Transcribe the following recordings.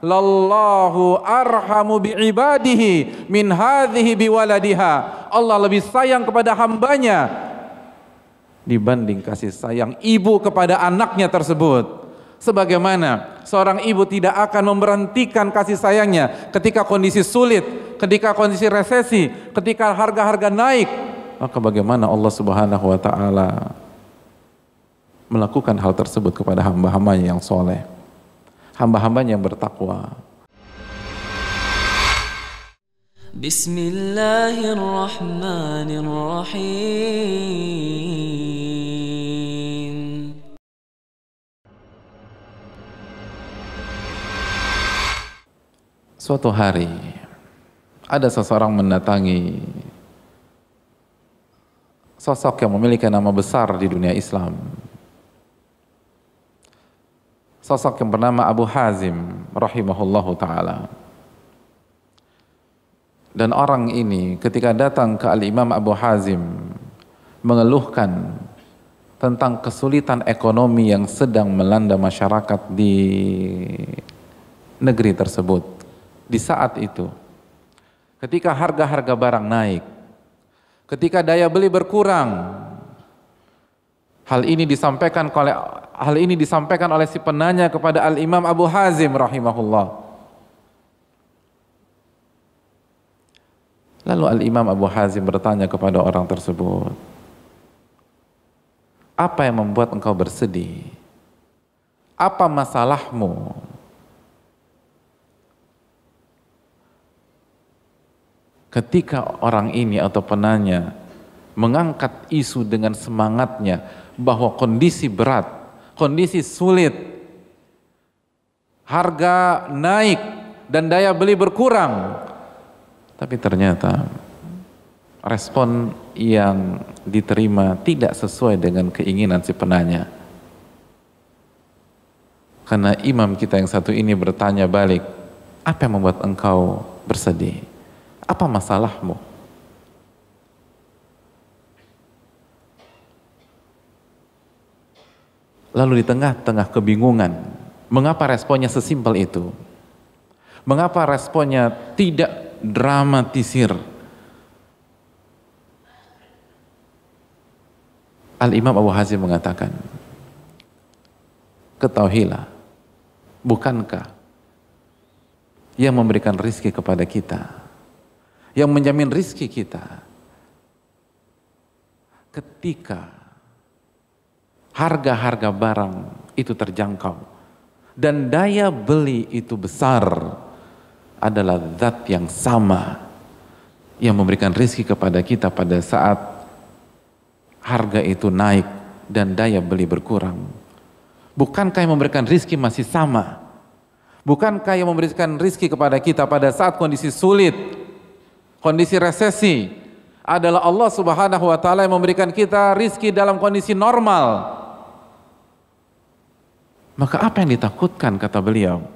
Lallahu arhamu bi'ibadihi min hadhihi biwaladiha. Allah lebih sayang kepada hambanya dibanding kasih sayang ibu kepada anaknya tersebut. Sebagaimana seorang ibu tidak akan memberhentikan kasih sayangnya ketika kondisi sulit, ketika kondisi resesi, ketika harga-harga naik, maka bagaimana Allah Subhanahu wa taala melakukan hal tersebut kepada hamba-hambanya yang soleh hamba hamba yang bertakwa. Bismillahirrahmanirrahim. Suatu hari ada seseorang mendatangi sosok yang memiliki nama besar di dunia Islam sosok yang bernama Abu Hazim rahimahullahu taala. Dan orang ini ketika datang ke Al-Imam Abu Hazim mengeluhkan tentang kesulitan ekonomi yang sedang melanda masyarakat di negeri tersebut. Di saat itu, ketika harga-harga barang naik, ketika daya beli berkurang, hal ini disampaikan oleh Hal ini disampaikan oleh si penanya kepada Al-Imam Abu Hazim rahimahullah. Lalu Al-Imam Abu Hazim bertanya kepada orang tersebut, "Apa yang membuat engkau bersedih? Apa masalahmu?" Ketika orang ini atau penanya mengangkat isu dengan semangatnya bahwa kondisi berat kondisi sulit, harga naik dan daya beli berkurang. Tapi ternyata respon yang diterima tidak sesuai dengan keinginan si penanya. Karena imam kita yang satu ini bertanya balik, apa yang membuat engkau bersedih? Apa masalahmu? Lalu di tengah-tengah kebingungan, mengapa responnya sesimpel itu? Mengapa responnya tidak dramatisir? Al-Imam Abu Hazim mengatakan, ketahuilah, bukankah yang memberikan rizki kepada kita, yang menjamin rizki kita, ketika harga-harga barang itu terjangkau dan daya beli itu besar adalah zat yang sama yang memberikan rezeki kepada kita pada saat harga itu naik dan daya beli berkurang. Bukankah yang memberikan rizki masih sama? Bukankah yang memberikan rizki kepada kita pada saat kondisi sulit, kondisi resesi, adalah Allah subhanahu wa ta'ala yang memberikan kita rizki dalam kondisi normal. Maka apa yang ditakutkan kata beliau?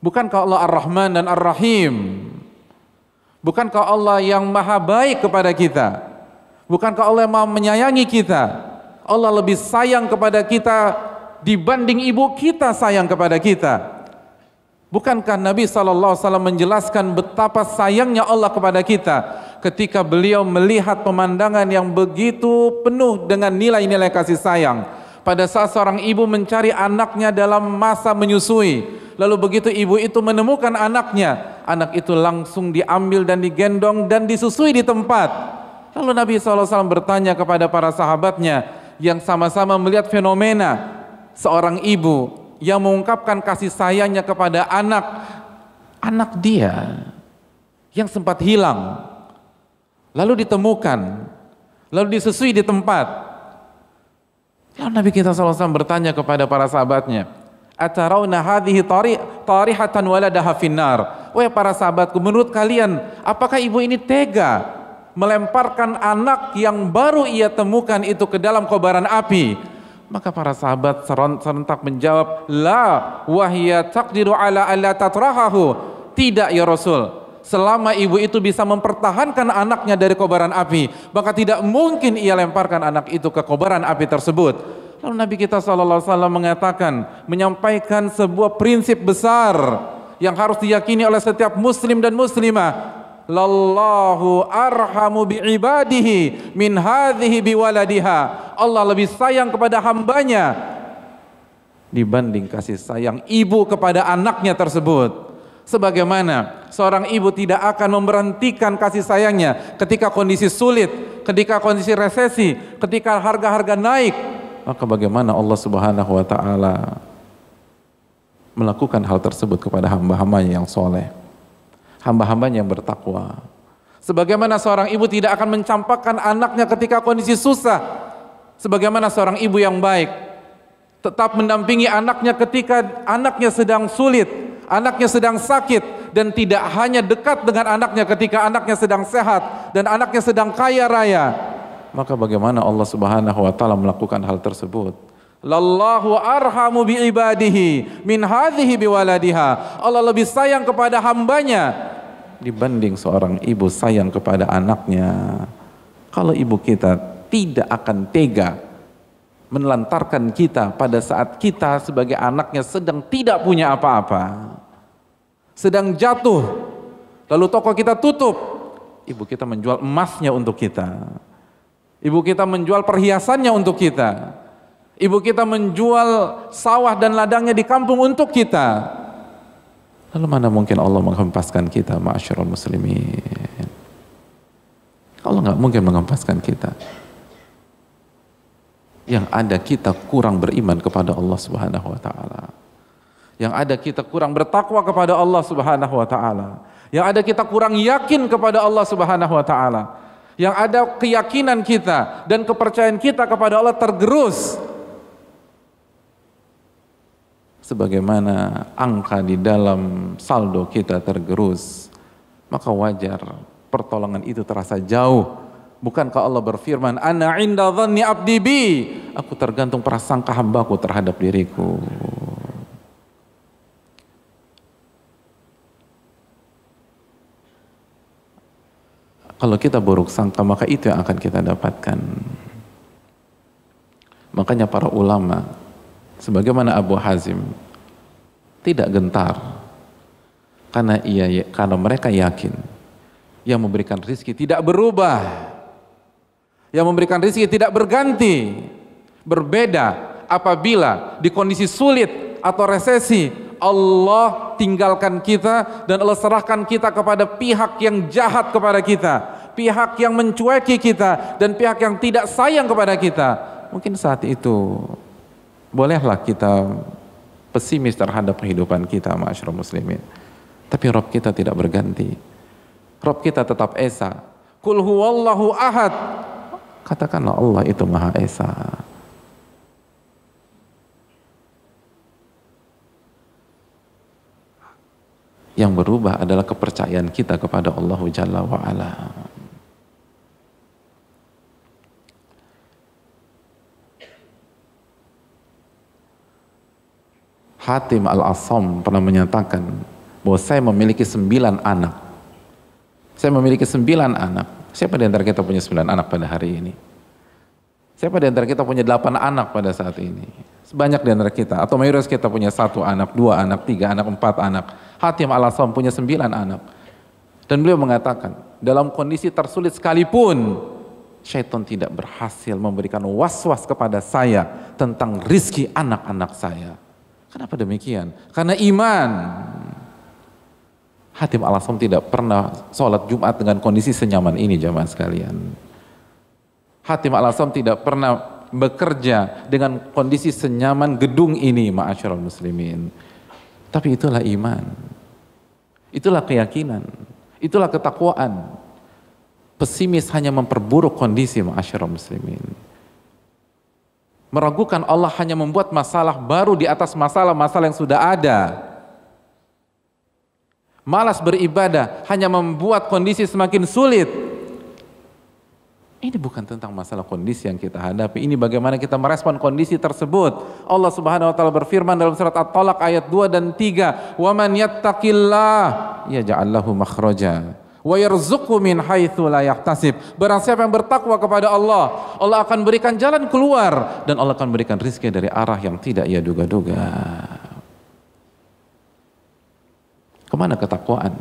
Bukankah Allah Ar-Rahman dan Ar-Rahim? Bukankah Allah yang maha baik kepada kita? Bukankah Allah yang maha menyayangi kita? Allah lebih sayang kepada kita dibanding ibu kita sayang kepada kita. Bukankah Nabi SAW menjelaskan betapa sayangnya Allah kepada kita ketika beliau melihat pemandangan yang begitu penuh dengan nilai-nilai kasih sayang pada saat seorang ibu mencari anaknya dalam masa menyusui. Lalu begitu ibu itu menemukan anaknya, anak itu langsung diambil dan digendong dan disusui di tempat. Lalu Nabi SAW bertanya kepada para sahabatnya yang sama-sama melihat fenomena seorang ibu yang mengungkapkan kasih sayangnya kepada anak, anak dia yang sempat hilang, lalu ditemukan, lalu disusui di tempat Lalu Nabi kita SAW bertanya kepada para sahabatnya, Atarawna hadihi tari, tarihatan waladaha finnar. Wah para sahabatku, menurut kalian, apakah ibu ini tega melemparkan anak yang baru ia temukan itu ke dalam kobaran api? Maka para sahabat serentak menjawab, La wahya taqdiru ala ala tatrahahu. Tidak ya Rasul, selama ibu itu bisa mempertahankan anaknya dari kobaran api, maka tidak mungkin ia lemparkan anak itu ke kobaran api tersebut. Lalu Nabi kita SAW mengatakan, menyampaikan sebuah prinsip besar yang harus diyakini oleh setiap muslim dan muslimah. Lallahu arhamu bi'ibadihi min hadhihi biwaladiha. Allah lebih sayang kepada hambanya dibanding kasih sayang ibu kepada anaknya tersebut. Sebagaimana seorang ibu tidak akan memberhentikan kasih sayangnya ketika kondisi sulit, ketika kondisi resesi, ketika harga-harga naik, maka bagaimana Allah Subhanahu wa taala melakukan hal tersebut kepada hamba-hambanya yang soleh, hamba-hambanya yang bertakwa. Sebagaimana seorang ibu tidak akan mencampakkan anaknya ketika kondisi susah, sebagaimana seorang ibu yang baik tetap mendampingi anaknya ketika anaknya sedang sulit, anaknya sedang sakit dan tidak hanya dekat dengan anaknya ketika anaknya sedang sehat dan anaknya sedang kaya raya. Maka bagaimana Allah Subhanahu wa taala melakukan hal tersebut? Lallahu arhamu bi ibadihi min hadhihi bi waladiha. Allah lebih sayang kepada hambanya dibanding seorang ibu sayang kepada anaknya. Kalau ibu kita tidak akan tega menelantarkan kita pada saat kita sebagai anaknya sedang tidak punya apa-apa sedang jatuh lalu toko kita tutup ibu kita menjual emasnya untuk kita ibu kita menjual perhiasannya untuk kita ibu kita menjual sawah dan ladangnya di kampung untuk kita lalu mana mungkin Allah menghempaskan kita ma'asyiral muslimin Allah nggak mungkin menghempaskan kita yang ada kita kurang beriman kepada Allah Subhanahu wa taala. Yang ada kita kurang bertakwa kepada Allah Subhanahu wa taala. Yang ada kita kurang yakin kepada Allah Subhanahu wa taala. Yang ada keyakinan kita dan kepercayaan kita kepada Allah tergerus sebagaimana angka di dalam saldo kita tergerus, maka wajar pertolongan itu terasa jauh Bukankah Allah berfirman, "Ana inda dhanni abdi bi." Aku tergantung prasangka hambaku terhadap diriku. Kalau kita buruk sangka, maka itu yang akan kita dapatkan. Makanya para ulama, sebagaimana Abu Hazim, tidak gentar karena ia karena mereka yakin yang memberikan rizki tidak berubah yang memberikan rezeki tidak berganti. Berbeda apabila di kondisi sulit atau resesi Allah tinggalkan kita dan Allah serahkan kita kepada pihak yang jahat kepada kita, pihak yang mencueki kita dan pihak yang tidak sayang kepada kita. Mungkin saat itu bolehlah kita pesimis terhadap kehidupan kita masyarakat muslimin. Tapi Rob kita tidak berganti. Rob kita tetap Esa. Kul huwallahu ahad Katakanlah Allah itu Maha Esa. Yang berubah adalah kepercayaan kita kepada Allah Jalla wa'ala. Hatim Al-Assam pernah menyatakan bahwa saya memiliki sembilan anak. Saya memiliki sembilan anak. Siapa di antara kita punya sembilan anak pada hari ini? Siapa di antara kita punya delapan anak pada saat ini? Sebanyak di antara kita. Atau mayoritas kita punya satu anak, dua anak, tiga anak, empat anak. Hatim al Asam punya sembilan anak. Dan beliau mengatakan, dalam kondisi tersulit sekalipun, syaitan tidak berhasil memberikan was-was kepada saya tentang rizki anak-anak saya. Kenapa demikian? Karena iman. Hatim al Asom tidak pernah sholat Jumat dengan kondisi senyaman ini jamaah sekalian. Hatim al Asom tidak pernah bekerja dengan kondisi senyaman gedung ini ma'asyiral muslimin. Tapi itulah iman. Itulah keyakinan. Itulah ketakwaan. Pesimis hanya memperburuk kondisi ma'asyiral muslimin. Meragukan Allah hanya membuat masalah baru di atas masalah-masalah yang sudah ada malas beribadah, hanya membuat kondisi semakin sulit. Ini bukan tentang masalah kondisi yang kita hadapi. Ini bagaimana kita merespon kondisi tersebut. Allah Subhanahu wa taala berfirman dalam surat At-Talaq ayat 2 dan 3, "Wa man yattaqillah yaj'al lahu makhraja wa yarzuqhu min haitsu la yahtasib." Barang siapa yang bertakwa kepada Allah, Allah akan berikan jalan keluar dan Allah akan berikan rizki dari arah yang tidak ia duga-duga. Kemana ketakwaan?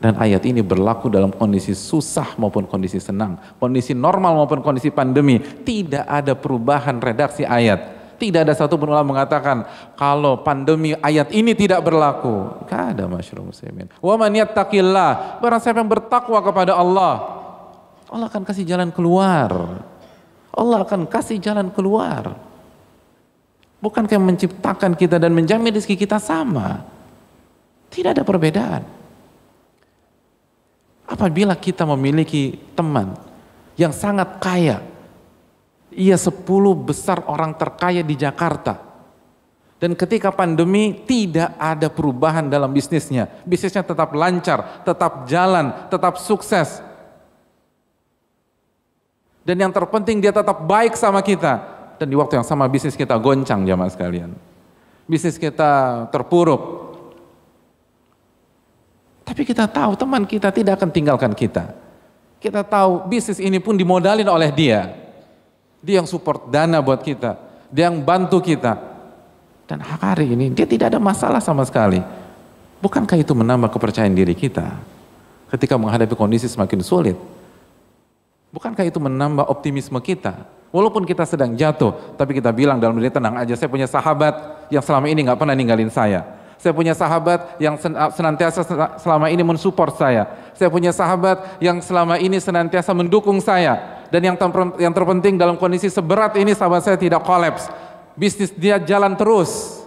Dan ayat ini berlaku dalam kondisi susah maupun kondisi senang, kondisi normal maupun kondisi pandemi. Tidak ada perubahan redaksi ayat. Tidak ada satu pun ulama mengatakan kalau pandemi ayat ini tidak berlaku. Tidak ada masyarakat muslimin. Wa man yattaqillah, barang siapa yang bertakwa kepada Allah, Allah akan kasih jalan keluar. Allah akan kasih jalan keluar. Bukankah menciptakan kita dan menjamin rezeki kita sama? Tidak ada perbedaan. Apabila kita memiliki teman yang sangat kaya, ia sepuluh besar orang terkaya di Jakarta. Dan ketika pandemi tidak ada perubahan dalam bisnisnya. Bisnisnya tetap lancar, tetap jalan, tetap sukses. Dan yang terpenting dia tetap baik sama kita dan di waktu yang sama bisnis kita goncang jamaah sekalian. Bisnis kita terpuruk. Tapi kita tahu teman kita tidak akan tinggalkan kita. Kita tahu bisnis ini pun dimodalin oleh dia. Dia yang support dana buat kita. Dia yang bantu kita. Dan hari ini dia tidak ada masalah sama sekali. Bukankah itu menambah kepercayaan diri kita ketika menghadapi kondisi semakin sulit? Bukankah itu menambah optimisme kita? Walaupun kita sedang jatuh, tapi kita bilang dalam diri tenang aja, saya punya sahabat yang selama ini nggak pernah ninggalin saya. Saya punya sahabat yang ah, senantiasa selama ini mensupport saya. Saya punya sahabat yang selama ini senantiasa mendukung saya. Dan yang, yang terpenting dalam kondisi seberat ini sahabat saya tidak kolaps. Bisnis dia jalan terus.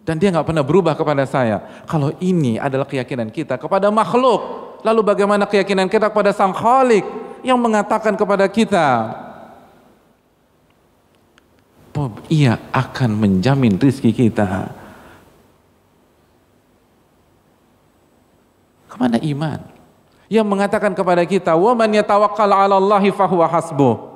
Dan dia nggak pernah berubah kepada saya. Kalau ini adalah keyakinan kita kepada makhluk, Lalu bagaimana keyakinan kita kepada Sang Khalik yang mengatakan kepada kita, ia akan menjamin rizki kita. Kemana iman? Yang mengatakan kepada kita, man yatawakkal ala Allahi fahuwa hasbu.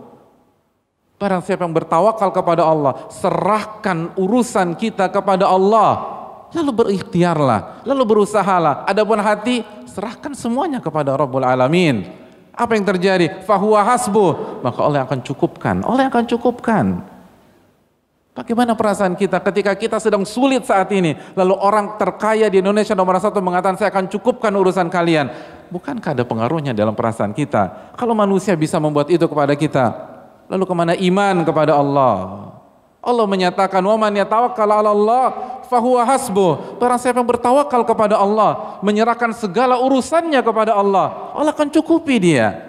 Barang siapa yang bertawakal kepada Allah, serahkan urusan kita kepada Allah lalu berikhtiarlah, lalu berusahalah. Adapun hati, serahkan semuanya kepada Rabbul Alamin. Apa yang terjadi? Fahuwa hasbu. Maka Allah akan cukupkan. Allah akan cukupkan. Bagaimana perasaan kita ketika kita sedang sulit saat ini, lalu orang terkaya di Indonesia nomor satu mengatakan saya akan cukupkan urusan kalian. Bukankah ada pengaruhnya dalam perasaan kita? Kalau manusia bisa membuat itu kepada kita, lalu kemana iman kepada Allah? Allah menyatakan, "Wa man yatawakkal 'ala Allah fahuwa hasbuh. Barang siapa yang bertawakal kepada Allah, menyerahkan segala urusannya kepada Allah, Allah akan cukupi dia.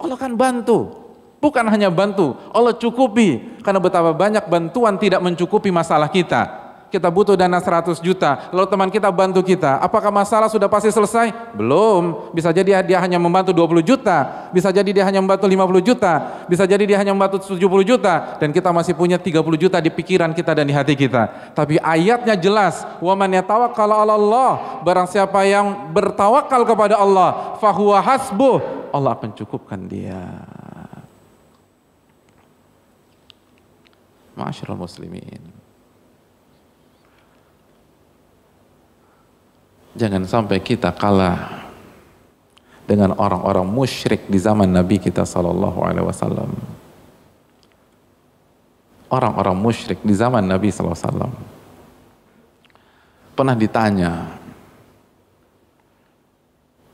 Allah akan bantu. Bukan hanya bantu, Allah cukupi karena betapa banyak bantuan tidak mencukupi masalah kita kita butuh dana 100 juta, lalu teman kita bantu kita, apakah masalah sudah pasti selesai? Belum, bisa jadi dia hanya membantu 20 juta, bisa jadi dia hanya membantu 50 juta, bisa jadi dia hanya membantu 70 juta, dan kita masih punya 30 juta di pikiran kita dan di hati kita. Tapi ayatnya jelas, وَمَنْ يَتَوَكَّلَ عَلَى اللَّهِ Barang siapa yang bertawakal kepada Allah, فَهُوَ hasbuh, Allah akan cukupkan dia. Ma'asyiral muslimin. Jangan sampai kita kalah dengan orang-orang musyrik di zaman Nabi kita Sallallahu Alaihi Wasallam. Orang-orang musyrik di zaman Nabi Sallallahu Alaihi Wasallam pernah ditanya,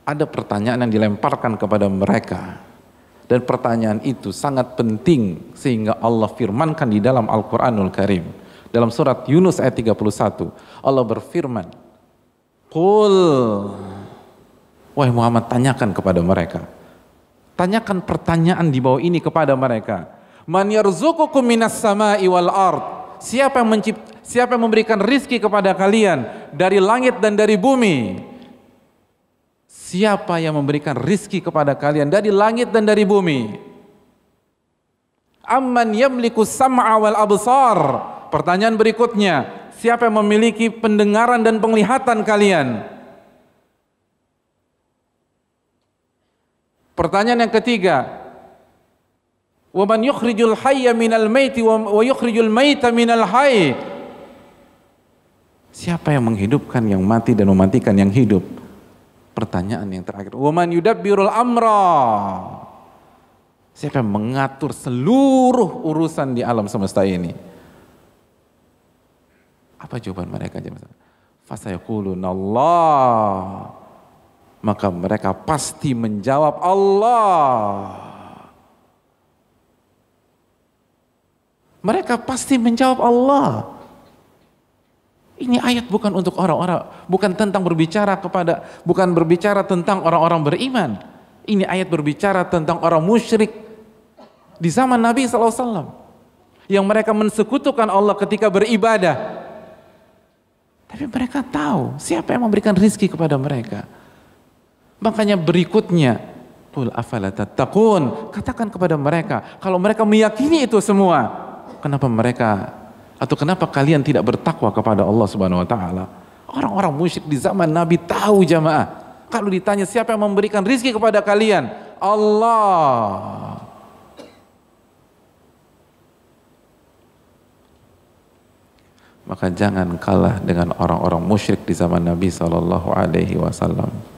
ada pertanyaan yang dilemparkan kepada mereka dan pertanyaan itu sangat penting sehingga Allah firmankan di dalam Al-Qur'anul Karim dalam surat Yunus ayat 31 Allah berfirman Kul. Wahai Muhammad tanyakan kepada mereka. Tanyakan pertanyaan di bawah ini kepada mereka. Man yarzuqukum minas sama'i wal ard? Siapa yang mencipt siapa yang memberikan rizki kepada kalian dari langit dan dari bumi? Siapa yang memberikan rizki kepada kalian dari langit dan dari bumi? Amman yamliku sam'a wal absar? Pertanyaan berikutnya, Siapa yang memiliki pendengaran dan penglihatan kalian? Pertanyaan yang ketiga, man yukhrijul hayya minal maiti wa yukhrijul maita minal hayy. Siapa yang menghidupkan yang mati dan mematikan yang hidup? Pertanyaan yang terakhir. man yudabbirul amra. Siapa yang mengatur seluruh urusan di alam semesta ini? Apa jawaban mereka? Fasayakulun Allah. Maka mereka pasti menjawab Allah. Mereka pasti menjawab Allah. Ini ayat bukan untuk orang-orang, bukan tentang berbicara kepada, bukan berbicara tentang orang-orang beriman. Ini ayat berbicara tentang orang musyrik di zaman Nabi SAW. Yang mereka mensekutukan Allah ketika beribadah. Tapi mereka tahu siapa yang memberikan rizki kepada mereka. Makanya berikutnya, Qul afala tattaqun. Katakan kepada mereka, kalau mereka meyakini itu semua, kenapa mereka atau kenapa kalian tidak bertakwa kepada Allah Subhanahu wa taala? Orang-orang musyrik di zaman Nabi tahu jamaah. Kalau ditanya siapa yang memberikan rizki kepada kalian? Allah. maka jangan kalah dengan orang-orang musyrik di zaman Nabi Shallallahu Alaihi Wasallam.